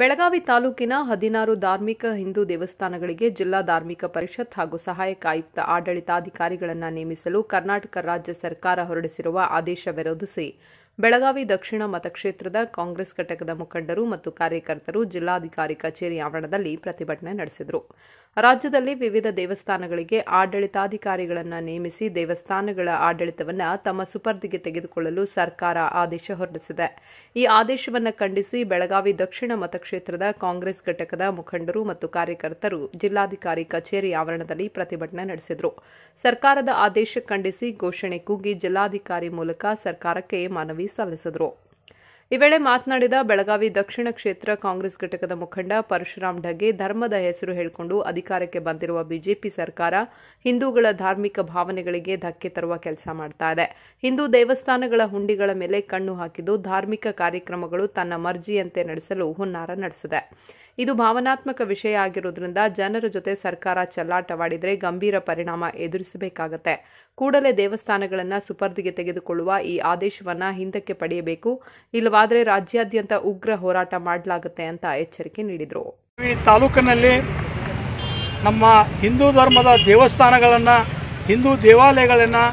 ಬೆಳಗಾವಿ ತಾಲೂಕಿನ ಹದಿನಾರು ಧಾರ್ಮಿಕ ಹಿಂದೂ ದೇವಸ್ಥಾನಗಳಿಗೆ ಜಿಲ್ಲಾ ಧಾರ್ಮಿಕ ಪರಿಷತ್ ಹಾಗೂ ಸಹಾಯಕ ಆಯುಕ್ತ ಆಡಳಿತಾಧಿಕಾರಿಗಳನ್ನು ನೇಮಿಸಲು ಕರ್ನಾಟಕ ರಾಜ್ಯ ಸರ್ಕಾರ ಹೊರಡಿಸಿರುವ ಆದೇಶ ವಿರೋಧಿಸಿ ಬೆಳಗಾವಿ ದಕ್ಷಿಣ ಮತಕ್ಷೇತ್ರದ ಕಾಂಗ್ರೆಸ್ ಘಟಕದ ಮುಖಂಡರು ಮತ್ತು ಕಾರ್ಯಕರ್ತರು ಜಿಲ್ಲಾಧಿಕಾರಿ ಕಚೇರಿ ಆವರಣದಲ್ಲಿ ಪ್ರತಿಭಟನೆ ನಡೆಸಿದರು ರಾಜ್ಯದಲ್ಲಿ ವಿವಿಧ ದೇವಸ್ಥಾನಗಳಿಗೆ ಆಡಳಿತಾಧಿಕಾರಿಗಳನ್ನು ನೇಮಿಸಿ ದೇವಸ್ಥಾನಗಳ ಆಡಳಿತವನ್ನು ತಮ್ಮ ಸುಪರ್ದಿಗೆ ತೆಗೆದುಕೊಳ್ಳಲು ಸರ್ಕಾರ ಆದೇಶ ಹೊರಡಿಸಿದೆ ಈ ಆದೇಶವನ್ನು ಖಂಡಿಸಿ ಬೆಳಗಾವಿ ದಕ್ಷಿಣ ಮತಕ್ಷೇತ್ರದ ಕಾಂಗ್ರೆಸ್ ಘಟಕದ ಮುಖಂಡರು ಮತ್ತು ಕಾರ್ಯಕರ್ತರು ಜಿಲ್ಲಾಧಿಕಾರಿ ಕಚೇರಿ ಆವರಣದಲ್ಲಿ ಪ್ರತಿಭಟನೆ ನಡೆಸಿದರು ಸರ್ಕಾರದ ಆದೇಶ ಖಂಡಿಸಿ ಘೋಷಣೆ ಕೂಗಿ ಜಿಲ್ಲಾಧಿಕಾರಿ ಮೂಲಕ ಸರ್ಕಾರಕ್ಕೆ ಮನವಿ ಸಲ್ಲಿಸಿದರು ಈ ವೇಳೆ ಮಾತನಾಡಿದ ಬೆಳಗಾವಿ ದಕ್ಷಿಣ ಕ್ಷೇತ್ರ ಕಾಂಗ್ರೆಸ್ ಘಟಕದ ಮುಖಂಡ ಪರಶುರಾಮ್ ಢಗ್ಗೆ ಧರ್ಮದ ಹೆಸರು ಹೇಳಿಕೊಂಡು ಅಧಿಕಾರಕ್ಕೆ ಬಂದಿರುವ ಬಿಜೆಪಿ ಸರ್ಕಾರ ಹಿಂದೂಗಳ ಧಾರ್ಮಿಕ ಭಾವನೆಗಳಿಗೆ ಧಕ್ಕೆ ತರುವ ಕೆಲಸ ಮಾಡ್ತಾ ಇದೆ ಹಿಂದೂ ದೇವಸ್ಥಾನಗಳ ಹುಂಡಿಗಳ ಮೇಲೆ ಕಣ್ಣು ಹಾಕಿದ್ದು ಧಾರ್ಮಿಕ ಕಾರ್ಯಕ್ರಮಗಳು ತನ್ನ ಮರ್ಜಿಯಂತೆ ನಡೆಸಲು ಹುನ್ನಾರ ನಡೆಸಿದೆ ಇದು ಭಾವನಾತ್ಮಕ ವಿಷಯ ಆಗಿರುವುದರಿಂದ ಜನರ ಜೊತೆ ಸರ್ಕಾರ ಚಲ್ಲಾಟವಾಡಿದರೆ ಗಂಭೀರ ಪರಿಣಾಮ ಎದುರಿಸಬೇಕಾಗತ್ತೆ ಕೂಡಲೇ ದೇವಸ್ಥಾನಗಳನ್ನು ಸುಪರ್ದಿಗೆ ತೆಗೆದುಕೊಳ್ಳುವ ಈ ಆದೇಶವನ್ನು ಹಿಂದಕ್ಕೆ ಪಡೆಯಬೇಕು ಇಲ್ಲವಾದರೆ ರಾಜ್ಯಾದ್ಯಂತ ಉಗ್ರ ಹೋರಾಟ ಮಾಡಲಾಗುತ್ತೆ ಅಂತ ಎಚ್ಚರಿಕೆ ನೀಡಿದರು ಈ ತಾಲೂಕಿನಲ್ಲಿ ನಮ್ಮ ಹಿಂದೂ ಧರ್ಮದ ದೇವಸ್ಥಾನಗಳನ್ನು ಹಿಂದೂ ದೇವಾಲಯಗಳನ್ನು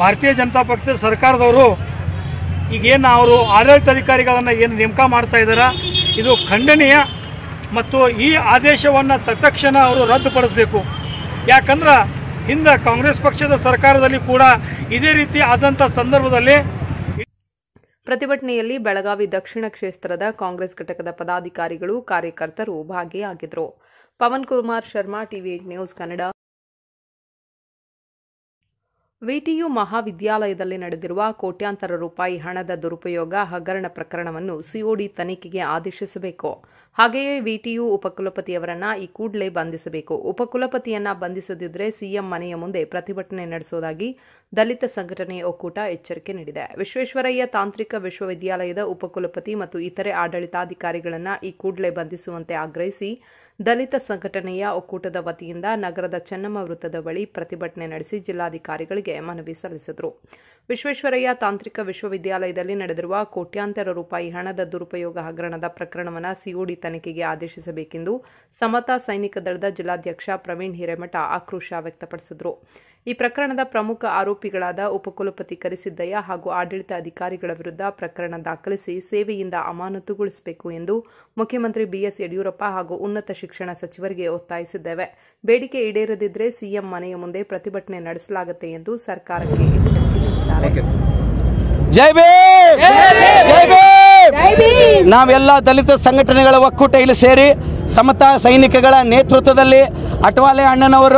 ಭಾರತೀಯ ಜನತಾ ಪಕ್ಷದ ಸರ್ಕಾರದವರು ಈಗೇನು ಅವರು ಆಡಳಿತಾಧಿಕಾರಿಗಳನ್ನು ಏನು ನೇಮಕ ಮಾಡ್ತಾ ಇದ್ದಾರೆ ಇದು ಖಂಡನೀಯ ಮತ್ತು ಈ ಆದೇಶವನ್ನು ತಕ್ಷಣ ಅವರು ರದ್ದುಪಡಿಸಬೇಕು ಯಾಕಂದ್ರೆ ಹಿಂದ ಕಾಂಗ್ರೆಸ್ ಪಕ್ಷದ ಸರ್ಕಾರದಲ್ಲಿ ಕೂಡ ಇದೇ ರೀತಿ ಆದಂತ ಸಂದರ್ಭದಲ್ಲಿ ಪ್ರತಿಭಟನೆಯಲ್ಲಿ ಬೆಳಗಾವಿ ದಕ್ಷಿಣ ಕ್ಷೇತ್ರದ ಕಾಂಗ್ರೆಸ್ ಘಟಕದ ಪದಾಧಿಕಾರಿಗಳು ಕಾರ್ಯಕರ್ತರು ಭಾಗಿಯಾಗಿದ್ದರು Pavan Kumar Sharma TV news Kannada VTU ಮಹಾವಿದ್ಯಾಲಯದಲ್ಲಿ ನಡೆದಿರುವ ಕೋಟ್ಯಾಂತರ ರೂಪಾಯಿ ಹಣದ ದುರುಪಯೋಗ ಹಗರಣ ಪ್ರಕರಣವನ್ನು ಸಿಒಡಿ ತನಿಖೆಗೆ ಆದೇಶಿಸಬೇಕು ಹಾಗೆಯೇ ವಿಟಿಯು ಉಪಕುಲಪತಿಯವರನ್ನ ಈ ಕೂಡಲೇ ಬಂಧಿಸಬೇಕು ಉಪಕುಲಪತಿಯನ್ನ ಬಂಧಿಸದಿದ್ದರೆ ಸಿಎಂ ಮನೆಯ ಮುಂದೆ ಪ್ರತಿಭಟನೆ ನಡೆಸುವುದಾಗಿ ದಲಿತ ಸಂಘಟನೆ ಒಕ್ಕೂಟ ಎಚ್ಚರಿಕೆ ನೀಡಿದೆ ವಿಶ್ವೇಶ್ವರಯ್ಯ ತಾಂತ್ರಿಕ ವಿಶ್ವವಿದ್ಯಾಲಯದ ಉಪಕುಲಪತಿ ಮತ್ತು ಇತರೆ ಆಡಳಿತಾಧಿಕಾರಿಗಳನ್ನು ಈ ಕೂಡಲೇ ಬಂಧಿಸುವಂತೆ ಆಗ್ರಹಿಸಿ ದಲಿತ ಸಂಘಟನೆಯ ಒಕ್ಕೂಟದ ವತಿಯಿಂದ ನಗರದ ಚೆನ್ನಮ್ಮ ವೃತ್ತದ ಬಳಿ ಪ್ರತಿಭಟನೆ ನಡೆಸಿ ಜಿಲ್ಲಾಧಿಕಾರಿಗಳಿಗೆ ಮನವಿ ಸಲ್ಲಿಸಿದರು ವಿಶ್ವೇಶ್ವರಯ್ಯ ತಾಂತ್ರಿಕ ವಿಶ್ವವಿದ್ಯಾಲಯದಲ್ಲಿ ನಡೆದಿರುವ ಕೋಟ್ಯಾಂತರ ರೂಪಾಯಿ ಹಣದ ದುರುಪಯೋಗ ಹಗರಣದ ಪ್ರಕರಣವನ್ನು ಸಿಒಡಿ ತನಿಖೆಗೆ ಆದೇಶಿಸಬೇಕೆಂದು ಸಮತಾ ಸೈನಿಕ ದಳದ ಜಿಲ್ಲಾಧ್ಯಕ್ಷ ಪ್ರವೀಣ್ ಹಿರೇಮಠ ಆಕ್ರೋಶ ವ್ಯಕ್ತಪಡಿಸಿದರು ಈ ಪ್ರಕರಣದ ಪ್ರಮುಖ ಆರೋಪಿಗಳಾದ ಉಪಕುಲಪತಿ ಕರಿಸಿದ್ದಯ್ಯ ಹಾಗೂ ಆಡಳಿತ ಅಧಿಕಾರಿಗಳ ವಿರುದ್ಧ ಪ್ರಕರಣ ದಾಖಲಿಸಿ ಸೇವೆಯಿಂದ ಅಮಾನತುಗೊಳಿಸಬೇಕು ಎಂದು ಮುಖ್ಯಮಂತ್ರಿ ಬಿಎಸ್ ಯಡಿಯೂರಪ್ಪ ಹಾಗೂ ಉನ್ನತ ಶಿಕ್ಷಣ ಸಚಿವರಿಗೆ ಒತ್ತಾಯಿಸಿದ್ದೇವೆ ಬೇಡಿಕೆ ಈಡೇರದಿದ್ದರೆ ಸಿಎಂ ಮನೆಯ ಮುಂದೆ ಪ್ರತಿಭಟನೆ ನಡೆಸಲಾಗುತ್ತೆ ಎಂದು ಸರ್ಕಾರಕ್ಕೆ ಎಚ್ಚರಿಕೆ ನೀಡಿದ್ದಾರೆ ಜೈ ನಾವೆಲ್ಲ ದಲಿತ ಸಂಘಟನೆಗಳ ಒಕ್ಕೂಟ ಇಲ್ಲಿ ಸೇರಿ ಸಮತಾ ಸೈನಿಕಗಳ ನೇತೃತ್ವದಲ್ಲಿ ಅಟವಾಲೆ ಅಣ್ಣನವರ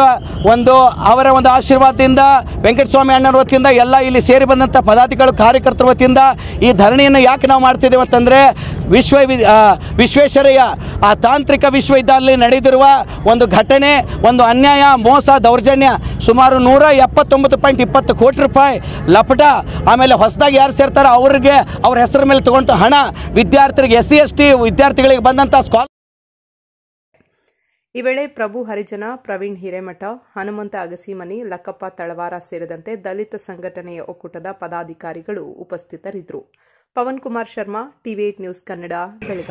ಒಂದು ಅವರ ಒಂದು ಆಶೀರ್ವಾದದಿಂದ ವೆಂಕಟಸ್ವಾಮಿ ಅಣ್ಣನ ವತಿಯಿಂದ ಎಲ್ಲ ಇಲ್ಲಿ ಸೇರಿ ಬಂದಂಥ ಪದಾಧಿಕಾರಿಗಳು ಕಾರ್ಯಕರ್ತರ ವತಿಯಿಂದ ಈ ಧರಣಿಯನ್ನು ಯಾಕೆ ನಾವು ಮಾಡ್ತಿದ್ದೇವೆ ಅಂತಂದರೆ ವಿಶ್ವ ವಿಶ್ವೇಶ್ವರಯ್ಯ ಆ ತಾಂತ್ರಿಕ ವಿಶ್ವವಿದ್ಯಾಲಯ ನಡೆದಿರುವ ಒಂದು ಘಟನೆ ಒಂದು ಅನ್ಯಾಯ ಮೋಸ ದೌರ್ಜನ್ಯ ಸುಮಾರು ನೂರ ಎಪ್ಪತ್ತೊಂಬತ್ತು ಪಾಯಿಂಟ್ ಇಪ್ಪತ್ತು ಕೋಟಿ ರೂಪಾಯಿ ಲಪಟ ಆಮೇಲೆ ಹೊಸದಾಗಿ ಯಾರು ಸೇರ್ತಾರೋ ಅವ್ರಿಗೆ ಅವ್ರ ಹೆಸರ ಮೇಲೆ ತಗೊಂಡ ಹಣ ವಿದ್ಯಾರ್ಥಿಗಳಿಗೆ ಎಸ್ ಸಿ ಎಸ್ ಟಿ ವಿದ್ಯಾರ್ಥಿಗಳಿಗೆ ಬಂದಂಥ ಸ್ಕಾಲ್ ಈ ವೇಳೆ ಪ್ರಭು ಹರಿಜನ ಪ್ರವೀಣ್ ಹಿರೇಮಠ ಹನುಮಂತ ಅಗಸಿಮನಿ ಲಕ್ಕಪ್ಪ ತಳವಾರ ಸೇರಿದಂತೆ ದಲಿತ ಸಂಘಟನೆಯ ಒಕ್ಕೂಟದ ಪದಾಧಿಕಾರಿಗಳು ಉಪಸ್ಥಿತರಿದ್ದರು Pavan Kumar Sharma TV eight news Kannada Belagavi